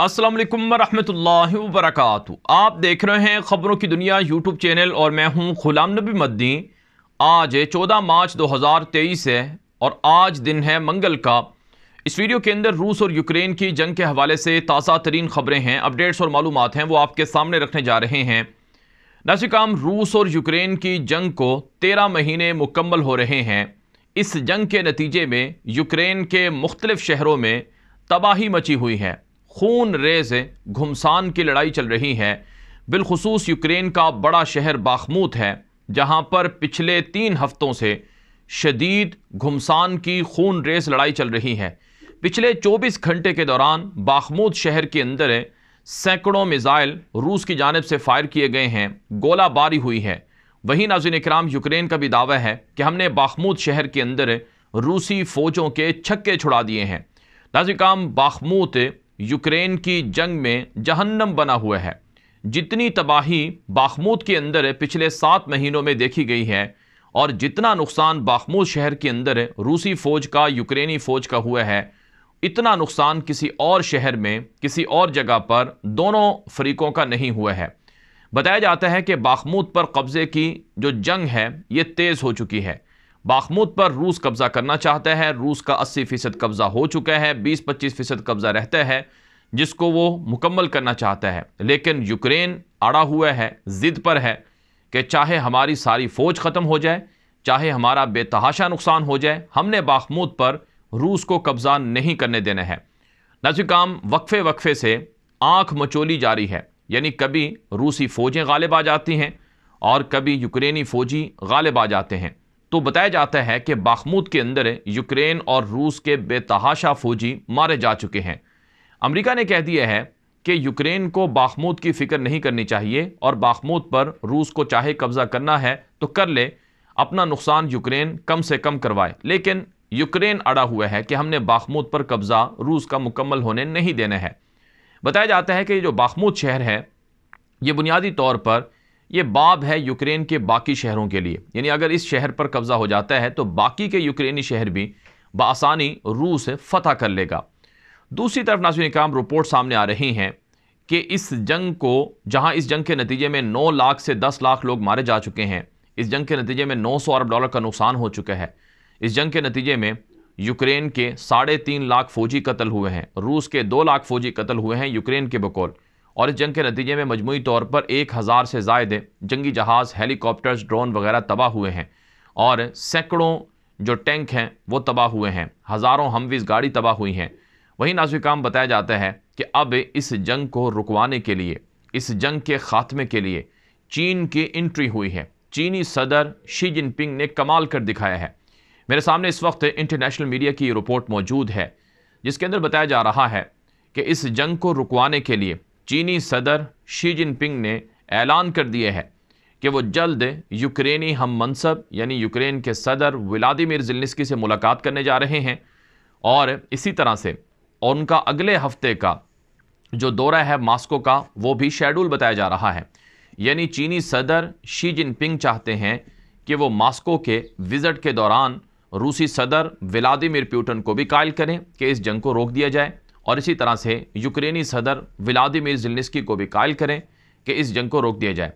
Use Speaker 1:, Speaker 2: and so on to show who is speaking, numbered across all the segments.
Speaker 1: अस्सलाम वालेकुम रहमतुल्लाहि वरक आप देख रहे हैं ख़बरों की दुनिया यूट्यूब चैनल और मैं हूं गुलाम नबी मद्दी आज चौदह मार्च 2023 है और आज दिन है मंगल का इस वीडियो के अंदर रूस और यूक्रेन की जंग के हवाले से ताज़ा तरीन ख़बरें हैं अपडेट्स और मालूम हैं वो आपके सामने रखने जा रहे हैं नाशिकाम रूस और यूक्रेन की जंग को तेरह महीने मुकम्मल हो रहे हैं इस जंग के नतीजे में यूक्रेन के मुख्तलिफ़ शहरों में तबाही मची हुई है खून रेज घुमसान की लड़ाई चल रही है बिलखसूस यूक्रेन का बड़ा शहर बाखमूत है जहाँ पर पिछले तीन हफ्तों से शदीद घुमसान की खून रेज लड़ाई चल रही है पिछले 24 घंटे के दौरान बाखमूत शहर के अंदर सैकड़ों मिज़ाइल रूस की जानब से फायर किए गए हैं गोलाबारी हुई है वहीं नाजिन इक्राम यूक्रेन का भी दावा है कि हमने बाखमूत शहर के अंदर रूसी फ़ौजों के छक्के छुड़ा दिए हैं नाजिकाम बाखमूत यूक्रेन की जंग में जहन्नम बना हुआ है जितनी तबाही बाखमूद के अंदर पिछले सात महीनों में देखी गई है और जितना नुकसान बाखमूद शहर के अंदर रूसी फ़ौज का यूक्रेनी फ़ौज का हुआ है इतना नुकसान किसी और शहर में किसी और जगह पर दोनों फरीकों का नहीं हुआ है बताया जाता है कि बाखमूद पर कब्ज़े की जो जंग है ये तेज़ हो चुकी है बाखमूद पर रूस कब्जा करना चाहता है रूस का अस्सी फ़ीसद कब्ज़ा हो चुका है बीस पच्चीस फ़ीसद कब्ज़ा रहता है जिसको वो मुकम्मल करना चाहता है लेकिन यूक्रेन अड़ा हुआ है ज़िद पर है कि चाहे हमारी सारी फ़ौज ख़त्म हो जाए चाहे हमारा बेतहाशा नुकसान हो जाए हमने बाखमूद पर रूस को कब्ज़ा नहीं करने देना है नाजिकाम वक्फे वक्फे से आँख मचोली जारी है यानी कभी रूसी फ़ौजें गालिब आ जाती हैं और कभी यूक्रेनी फ़ौजी गालिब आ जाते हैं तो बताया जाता है कि बाखमूद के अंदर यूक्रेन और रूस के बेतहाशा फौजी मारे जा चुके हैं अमेरिका ने कह दिया है कि यूक्रेन को बाखमूद की फिक्र नहीं करनी चाहिए और बाखमूद पर रूस को चाहे कब्ज़ा करना है तो कर ले अपना नुकसान यूक्रेन कम से कम करवाए लेकिन यूक्रेन अड़ा हुआ है कि हमने बाखमूद पर कब्ज़ा रूस का मुकम्मल होने नहीं देना है बताया जाता है कि जो बाखमूद शहर है ये बुनियादी तौर पर ये बाब है यूक्रेन के बाकी शहरों के लिए यानी अगर इस शहर पर कब्ज़ा हो जाता है तो बाकी के यूक्रेनी शहर भी बसानी रूस फतह कर लेगा दूसरी तरफ नासिन काम रिपोर्ट सामने आ रही हैं कि इस जंग को जहां इस जंग के नतीजे में 9 लाख से 10 लाख लोग मारे जा चुके हैं इस जंग के नतीजे में 900 अरब डॉलर का नुकसान हो चुका है इस जंग के नतीजे में यूक्रेन के साढ़े तीन लाख फौजी कत्ल हुए हैं रूस के दो लाख फौजी कत्ल हुए हैं यूक्रेन के बकौल और इस जंग के नतीजे में मजमू तौर पर एक हज़ार से जायद जंगी जहाज़ हेलीकॉप्टर्स ड्रोन वगैरह तबाह हुए हैं और सैकड़ों जो टैंक हैं वो तबाह हुए हैं हज़ारों हमवीज़ गाड़ी तबाह हुई हैं वहीं नाजुकाम बताया जाता है कि अब इस जंग को रुकवाने के लिए इस जंग के ख़ात्मे के लिए चीन की इंट्री हुई है चीनी सदर शी जिनपिंग ने कमाल कर दिखाया है मेरे सामने इस वक्त इंटरनेशनल मीडिया की रिपोर्ट मौजूद है जिसके अंदर बताया जा रहा है कि इस जंग को रुकवाने के लिए चीनी सदर शी जिनपिंग ने ऐलान कर दिए हैं कि वो जल्द यूक्रेनी हम मनसब यानी यूक्रेन के सदर व्लादिमिर जिलनिस्की से मुलाकात करने जा रहे हैं और इसी तरह से और उनका अगले हफ्ते का जो दौरा है मास्को का वो भी शेड्यूल बताया जा रहा है यानी चीनी सदर शी जिनपिंग चाहते हैं कि वो मास्को के विज़िट के दौरान रूसी सदर व्लादिमिर प्यूटन को भी कायल करें कि इस जंग को रोक दिया जाए और इसी तरह से यूक्रेनी सदर व्लादिमिर जिलनिस्की को भी कायल करें कि इस जंग को रोक दिया जाए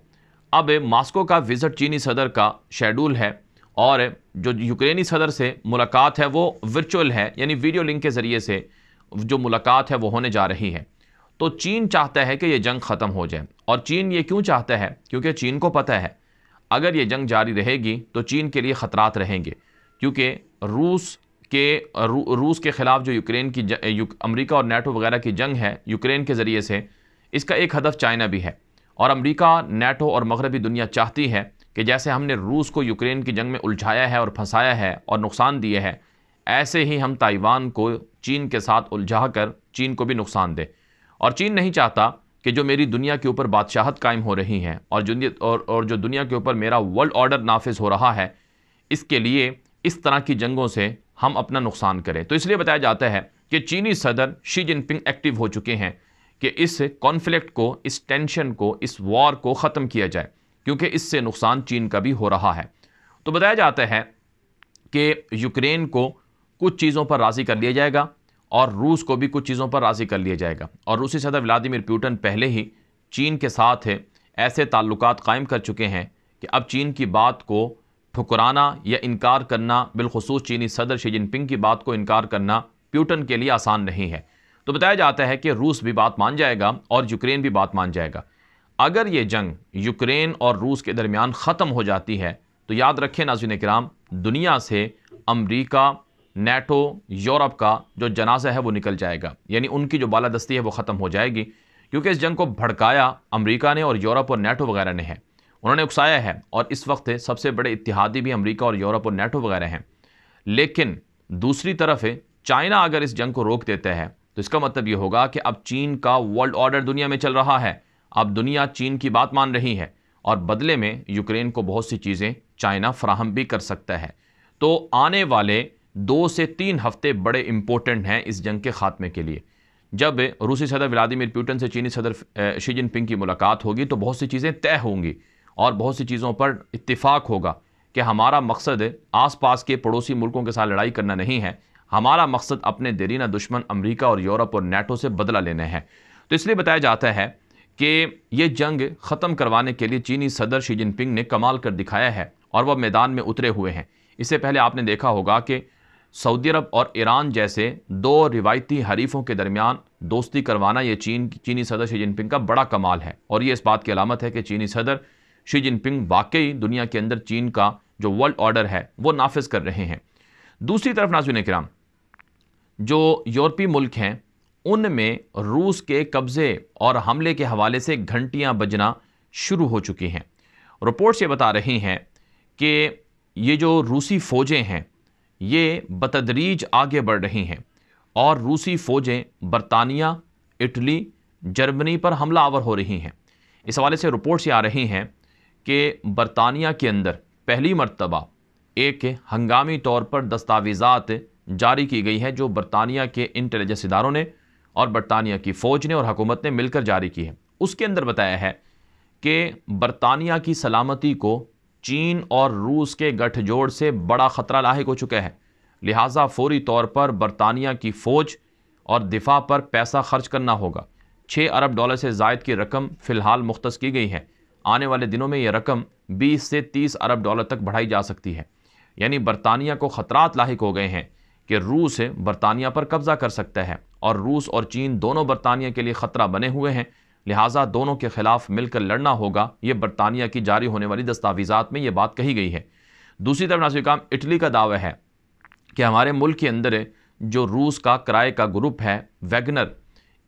Speaker 1: अब मास्को का विज़िट चीनी सदर का शेड्यूल है और जो यूक्रेनी सदर से मुलाकात है वो वर्चुअल है यानी वीडियो लिंक के ज़रिए से जो मुलाकात है वो होने जा रही है तो चीन चाहता है कि ये जंग ख़त्म हो जाए और चीन ये क्यों चाहता है क्योंकि चीन को पता है अगर ये जंग जारी रहेगी तो चीन के लिए ख़तरात रहेंगे क्योंकि रूस कि रू, रूस के ख़िलाफ़ जो यूक्रेन की अमेरिका और नेटो वगैरह की जंग है यूक्रेन के ज़रिए से इसका एक हदफ चाइना भी है और अमेरिका नेटो और मगरबी दुनिया चाहती है कि जैसे हमने रूस को यूक्रेन की जंग में उलझाया है और फंसाया है और नुकसान दिए है ऐसे ही हम ताइवान को चीन के साथ उलझा कर चीन को भी नुकसान दें और चीन नहीं चाहता कि जो मेरी दुनिया के ऊपर बादशाहत कायम हो रही हैं और जो और, और जो दुनिया के ऊपर मेरा वर्ल्ड ऑर्डर नाफिज हो रहा है इसके लिए इस तरह की जंगों से हम अपना नुकसान करें तो इसलिए बताया जाता है कि चीनी सदर शी जिनपिंग एक्टिव हो चुके हैं कि इस कॉन्फ्लिक्ट को इस टेंशन को इस वॉर को ख़त्म किया जाए क्योंकि इससे नुकसान चीन का भी हो रहा है तो बताया जाता है कि यूक्रेन को कुछ चीज़ों पर राज़ी कर लिया जाएगा और रूस को भी कुछ चीज़ों पर राज़ी कर लिया जाएगा और रूसी सदर व्लादिमिर प्यूटन पहले ही चीन के साथ ऐसे ताल्लुक कायम कर चुके हैं कि अब चीन की बात को ठुकराना या इनकार करना बिलखसूस चीनी सदर शी जिनपिंग की बात को इनकार करना प्यूटन के लिए आसान नहीं है तो बताया जाता है कि रूस भी बात मान जाएगा और यूक्रेन भी बात मान जाएगा अगर ये जंग यूक्रेन और रूस के दरमियान ख़त्म हो जाती है तो याद रखें नाजिन कराम दुनिया से अमरीका नेटो यूरोप का जो जनाजा है वो निकल जाएगा यानी उनकी जो बालादस्ती है वो ख़त्म हो जाएगी क्योंकि इस जंग को भड़काया अमरीका ने और यूरोप और नेटो वगैरह ने है उन्होंने उकसाया है और इस वक्त सबसे बड़े इतिहादी भी अमरीका और यूरोप और नेटो वगैरह हैं लेकिन दूसरी तरफ है चाइना अगर इस जंग को रोक देता है तो इसका मतलब ये होगा कि अब चीन का वर्ल्ड ऑर्डर दुनिया में चल रहा है अब दुनिया चीन की बात मान रही है और बदले में यूक्रेन को बहुत सी चीज़ें चाइना फ्राहम भी कर सकता है तो आने वाले दो से तीन हफ्ते बड़े इंपॉर्टेंट हैं इस जंग के खात्मे के लिए जब रूसी सदर व्लादिमिर पुटिन से चीनी सदर शी जिनपिंग की मुलाकात होगी तो बहुत सी चीज़ें तय होंगी और बहुत सी चीज़ों पर इतफाक़ होगा कि हमारा मकसद आसपास के पड़ोसी मुल्कों के साथ लड़ाई करना नहीं है हमारा मकसद अपने देरीना दुश्मन अमरीका और यूरोप और नेटो से बदला लेने हैं तो इसलिए बताया जाता है कि ये जंग ख़त्म करवाने के लिए चीनी सदर शी जिनपिंग ने कमाल कर दिखाया है और वह मैदान में उतरे हुए हैं इससे पहले आपने देखा होगा कि सऊदी अरब और ईरान जैसे दो रिवायती हरीफों के दरमियान दोस्ती करवाना ये चीन चीनी सदर शी जिनपिंग का बड़ा कमाल है और ये इस बात की अलामत है कि चीनी सदर शी जिनपिंग वाकई दुनिया के अंदर चीन का जो वर्ल्ड ऑर्डर है वो नाफिज कर रहे हैं दूसरी तरफ नाजुन कराम जो यूरोपीय मुल्क हैं उनमें रूस के कब्ज़े और हमले के हवाले से घंटियां बजना शुरू हो चुकी हैं रिपोर्ट्स ये बता रही हैं कि ये जो रूसी फ़ौजें हैं ये बतदरीज आगे बढ़ रही हैं और रूसी फ़ौजें बरतानिया इटली जर्मनी पर हमला आवर हो रही हैं इस हवाले से रिपोर्ट्स ये आ रही हैं कि बरतानिया के अंदर पहली मरतबा एक हंगामी तौर पर दस्तावेज़ात जारी की गई है जो बरतानिया के इंटेलिजेंस इदारों ने और बरतानिया की फ़ौज ने और हकूमत ने मिलकर जारी की है उसके अंदर बताया है कि बरतानिया की सलामती को चीन और रूस के गठजोड़ से बड़ा ख़तरा लाक हो चुका है लिहाजा फौरी तौर पर बरतानिया की फ़ौज और दिफा पर पैसा खर्च करना होगा छः अरब डॉलर से जायद की रकम फ़िलहाल मुख्त की गई है आने वाले दिनों में यह रकम 20 से 30 अरब डॉलर तक बढ़ाई जा सकती है यानी बरतानिया को खतरात लाक हो गए हैं कि रूस बरतानिया पर कब्जा कर सकता है और रूस और चीन दोनों बरतानिया के लिए ख़तरा बने हुए हैं लिहाजा दोनों के ख़िलाफ़ मिलकर लड़ना होगा ये बरतानिया की जारी होने वाली दस्तावीज़ात में ये बात कही गई है दूसरी तरफ नासिर काम इटली का दावा है कि हमारे मुल्क के अंदर जो रूस का किराए का ग्रुप है वैगनर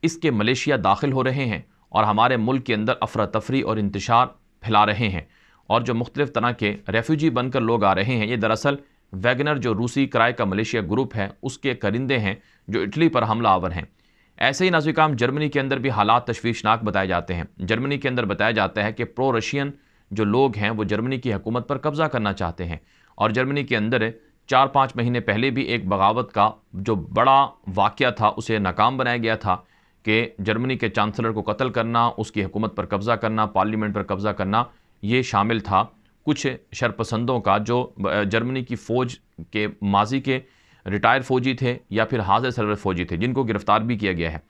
Speaker 1: इसके मलेशिया दाखिल हो रहे हैं और हमारे मुल्क के अंदर अफरा तफरी और इंतशार फैला रहे हैं और जो मुख्तलिफ़ तरह के रेफ्यूजी बनकर लोग आ रहे हैं ये दरअसल वैगनर जो रूसी किराए का मलेशिया ग्रुप है उसके करिंदे हैं जो इटली पर हमला आवर हैं ऐसे ही नाजिकाम जर्मनी के अंदर भी हालात तशवीशनाक बताए जाते हैं जर्मनी के अंदर बताया जाता है कि प्रो रशियन जो लोग हैं वो जर्मनी की हुकूमत पर कब्ज़ा करना चाहते हैं और जर्मनी के अंदर चार पाँच महीने पहले भी एक बगावत का जो बड़ा वाक़ था उसे नाकाम बनाया गया था कि जर्मनी के चांसलर को कत्ल करना उसकी हुकूमत पर कब्ज़ा करना पार्लियामेंट पर कब्ज़ा करना ये शामिल था कुछ शरपसंदों का जो जर्मनी की फ़ौज के माजी के रिटायर फ़ौजी थे या फिर हाजिर सरवर फ़ौजी थे जिनको गिरफ़्तार भी किया गया है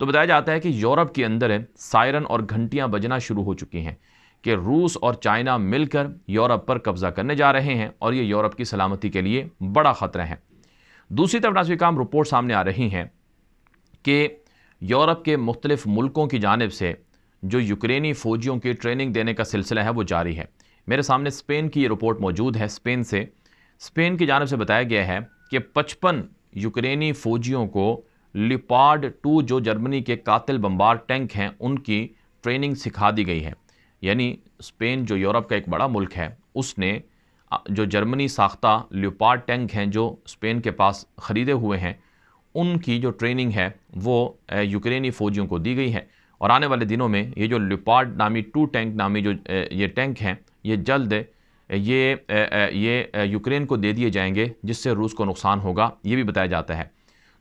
Speaker 1: तो बताया जाता है कि यूरोप के अंदर सायरन और घंटियाँ बजना शुरू हो चुकी हैं कि रूस और चाइना मिलकर यूरोप पर कब्ज़ा करने जा रहे हैं और ये यूरोप की सलामती के लिए बड़ा ख़तरा है दूसरी तरफ नाजिक काम रिपोर्ट सामने आ रही हैं कि यूरोप के मुख्तलिफ़ मुल्कों की जानब से जो यूक्रेनी फ़ौजियों की ट्रेनिंग देने का सिलसिला है वो जारी है मेरे सामने स्पेन की ये रिपोर्ट मौजूद है स्पेन से स्पेन की जानब से बताया गया है कि पचपन यूक्रेनी फ़ौजियों को लिपार्ड टू जो जर्मनी के कातिल बम्बार टैंक हैं उनकी ट्रेनिंग सिखा दी गई है यानी स्पेन जो यूरोप का एक बड़ा मुल्क है उसने जो जर्मनी साख्ता लिपार्ड टैंक हैं जो स्पेन के पास ख़रीदे हुए हैं उनकी जो ट्रेनिंग है वो यूक्रेनी फ़ौजियों को दी गई है और आने वाले दिनों में ये जो लिपार्ड नामी टू टैंक नामी जो ये टैंक हैं ये जल्द ये ये यूक्रेन को दे दिए जाएंगे जिससे रूस को नुकसान होगा ये भी बताया जाता है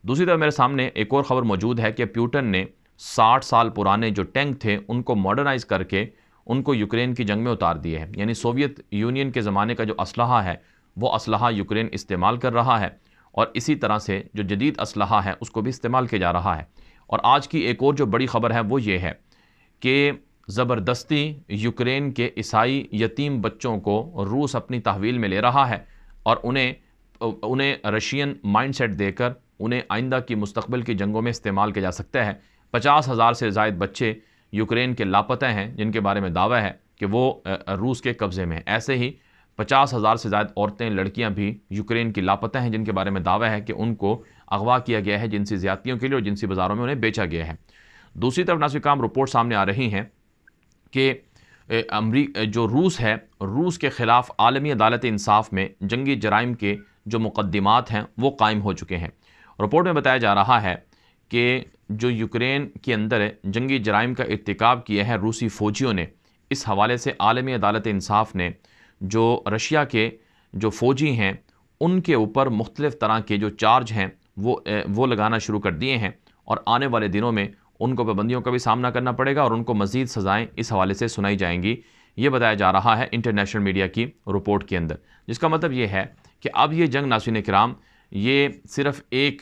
Speaker 1: दूसरी तरफ मेरे सामने एक और ख़बर मौजूद है कि प्यूटन ने 60 साल पुराने जो टैंक थे उनको मॉडर्नाइज करके उनको यूक्रेन की जंग में उतार दिए हैं यानी सोवियत यूनियन के ज़माने का जो असलहा है वो असलहा यूक्रेन इस्तेमाल कर रहा है और इसी तरह से जो जदीद असलह है उसको भी इस्तेमाल किया जा रहा है और आज की एक और जो बड़ी ख़बर है वो ये है कि ज़बरदस्ती यूक्रेन के ईसाई यतीम बच्चों को रूस अपनी तहवील में ले रहा है और उन्हें उन्हें रशियन माइंडसेट देकर उन्हें आइंदा की मुस्तबिल की जंगों में इस्तेमाल किया जा सकता है पचास हज़ार से जायद बच्चे यूक्रेन के लापता हैं जिनके बारे में दावा है कि वो रूस के कब्ज़े में हैं ऐसे ही पचास हज़ार से ज़्यादा औरतें लड़कियां भी यूक्रेन की लापता हैं जिनके बारे में दावा है कि उनको अगवा किया गया है जिनसी ज़्यादतियों के लिए और जिनसी बाज़ारों में उन्हें बेचा गया है दूसरी तरफ काम रिपोर्ट सामने आ रही हैं कि अमरी जो रूस है रूस के ख़िलाफ़ आलमी अदालत इंसाफ में जंगी जराइम के जो मुकदमात हैं वो कायम हो चुके हैं रिपोर्ट में बताया जा रहा है कि जो यूक्रेन के अंदर जंगी जराइम का इरतकब किया है रूसी फ़ौजियों ने इस हवाले से आलमी अदालत इंसाफ ने जो रशिया के जो फ़ौजी हैं उनके ऊपर मुख्तलिफ़ तरह के जो चार्ज हैं वो वो लगाना शुरू कर दिए हैं और आने वाले दिनों में उनको पाबंदियों का भी सामना करना पड़ेगा और उनको मज़ीद सज़ाएँ इस हवाले से सुनाई जाएंगी ये बताया जा रहा है इंटरनेशनल मीडिया की रिपोर्ट के अंदर जिसका मतलब ये है कि अब ये जंग नासिन कराम ये सिर्फ़ एक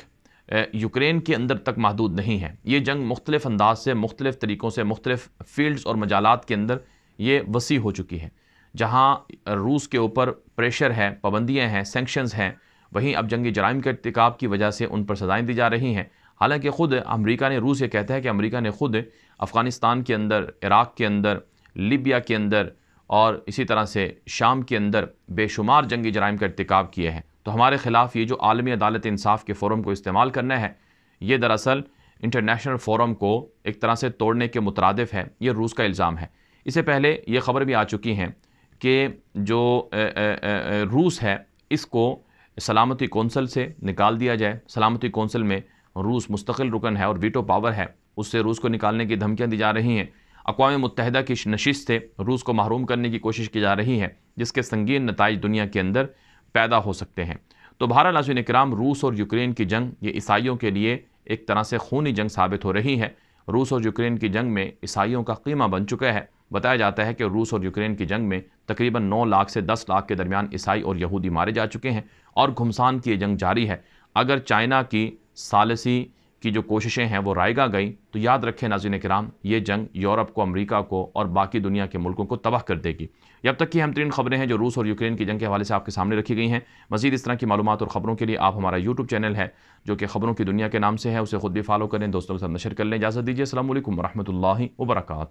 Speaker 1: यूक्रेन के अंदर तक महदूद नहीं है ये जंग मुख्तलिफ अंदाज से मुख्तलिफ तरीक़ों से मुख्तलिफ फील्ड्स और मजालत के अंदर ये वसी हो चुकी है जहाँ रूस के ऊपर प्रेशर है पाबंदियाँ हैं सेंक्शंस हैं वहीं अब जंगी जराइम के इरतकब की वजह से उन पर सज़ाएँ दी जा रही हैं हालांकि ख़ुद अमेरिका ने रूस ये कहता है कि अमेरिका ने ख़ुद अफ़गानिस्तान के अंदर इराक़ के अंदर लिबिया के अंदर और इसी तरह से शाम के अंदर बेशुमार जंगी जराइम का इरतकब किए हैं तो हमारे ख़िलाफ़ ये जो आलमी अदालत इंसाफ के फोरम को इस्तेमाल करना है ये दरअसल इंटरनेशनल फोरम को एक तरह से तोड़ने के मुतरद है ये रूस का इल्ज़ाम है इससे पहले ये खबर भी आ चुकी हैं कि जो रूस है इसको सलामती कौंसल से निकाल दिया जाए सलामती कौंसल में रूस मुस्तकिल रुकन है और वीटो पावर है उससे रूस को निकालने की धमकियाँ दी जा रही हैं अकवा मुतहदा की नशिश से रूस को महरूम करने की कोशिश की जा रही है जिसके संगीन नतज दुनिया के अंदर पैदा हो सकते हैं तो भारत नाजुन कराम रूस और यूक्रेन की जंग ये ईसाइयों के लिए एक तरह से खूनी जंग साबित हो रही है रूस और यूक्रेन की जंग में ईसाइयों का कीमा बन चुका है बताया जाता है कि रूस और यूक्रेन की जंग में तकरीबन नौ लाख से दस लाख के दरमियान ईसाई और यहूदी मारे जा चुके हैं और घुमसान की ये जंग जारी है अगर चाइना की सालसी की जो कोशिशें हैं वो रायगा गई तो याद रखें नाजिन कराम ये जंग यूरोप को अमेरिका को और बाकी दुनिया के मुल्कों को तबाह कर देगी अब तक की हम तीन खबरें हैं जो रूस और यूक्रेन की जंग के हवाले से आपके सामने रखी गई हैं मजीद इस तरह की मालूम और ख़बरों के लिए आप हमारा यूट्यूब चैनल है जो कि खबरों की दुनिया के नाम से है उसे खुद भी फॉलो करें दोस्तों के साथ नशर कर लें इजाज़त दीजिए असल वरहमल वर्का